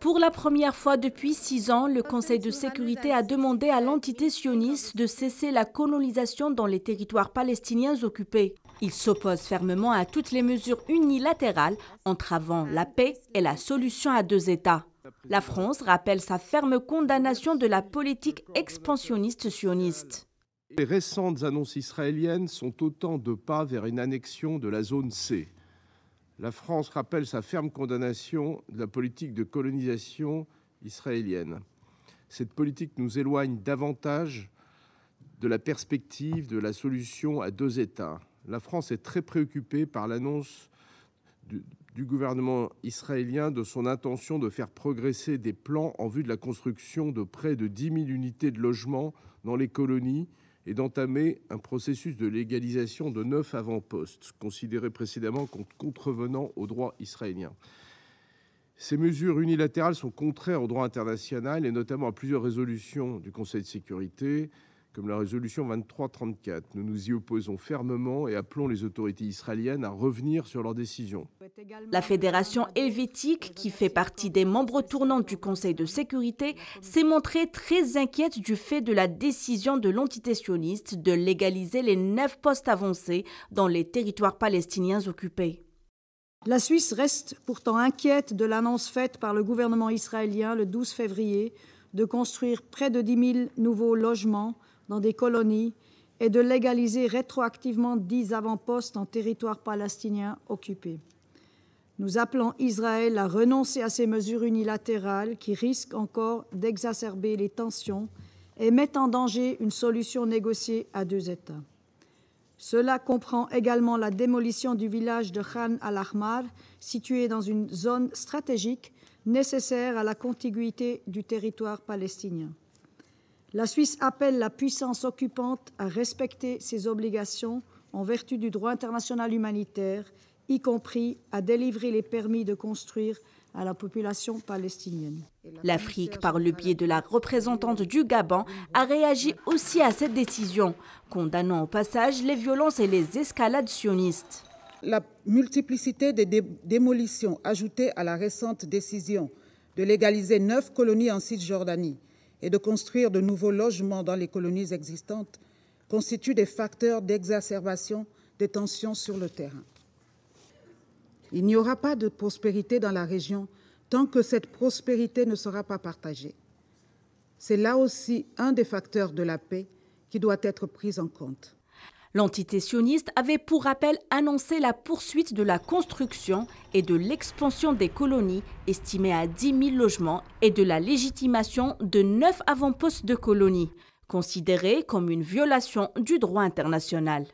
Pour la première fois depuis six ans, le Conseil de sécurité a demandé à l'entité sioniste de cesser la colonisation dans les territoires palestiniens occupés. Il s'oppose fermement à toutes les mesures unilatérales entravant la paix et la solution à deux États. La France rappelle sa ferme condamnation de la politique expansionniste sioniste. Les récentes annonces israéliennes sont autant de pas vers une annexion de la zone C la France rappelle sa ferme condamnation de la politique de colonisation israélienne. Cette politique nous éloigne davantage de la perspective de la solution à deux États. La France est très préoccupée par l'annonce du, gouvernement israélien de son intention de faire progresser des plans en vue de la construction de près de 10 000 unités de logement dans les colonies et d'entamer un processus de légalisation de neuf avant-postes, considérés précédemment comme contrevenant au droit israélien. Ces mesures unilatérales sont contraires au droit international, et notamment à plusieurs résolutions du Conseil de sécurité, comme la résolution 2334. Nous nous y opposons fermement et appelons les autorités israéliennes à revenir sur leurs décisions. La Fédération helvétique, qui fait partie des membres tournants du Conseil de sécurité, s'est montrée très inquiète du fait de la décision de l'entité sioniste de légaliser les neuf postes avancés dans les territoires palestiniens occupés. La Suisse reste pourtant inquiète de l'annonce faite par le gouvernement israélien le 12 février de construire près de 10 000 nouveaux logements dans des colonies et de légaliser rétroactivement dix avant-postes en territoire palestinien occupé. Nous appelons Israël à renoncer à ces mesures unilatérales qui risquent encore d'exacerber les tensions et mettent en danger une solution négociée à deux États. Cela comprend également la démolition du village de Khan al-Ahmar, situé dans une zone stratégique nécessaire à la contiguïté du territoire palestinien. La Suisse appelle la puissance occupante à respecter ses obligations en vertu du droit international humanitaire, y compris à délivrer les permis de construire à la population palestinienne. L'Afrique, par le biais de la représentante du Gabon, a réagi aussi à cette décision, condamnant au passage les violences et les escalades sionistes. La multiplicité des démolitions ajoutée à la récente décision de légaliser neuf colonies en Cisjordanie et de construire de nouveaux logements dans les colonies existantes constituent des facteurs d'exacerbation des tensions sur le terrain. Il n'y aura pas de prospérité dans la région tant que cette prospérité ne sera pas partagée. C'est là aussi un des facteurs de la paix qui doit être pris en compte. L'entité sioniste avait pour rappel annoncé la poursuite de la construction et de l'expansion des colonies, estimées à 10 000 logements, et de la légitimation de neuf avant-postes de colonies, considérés comme une violation du droit international.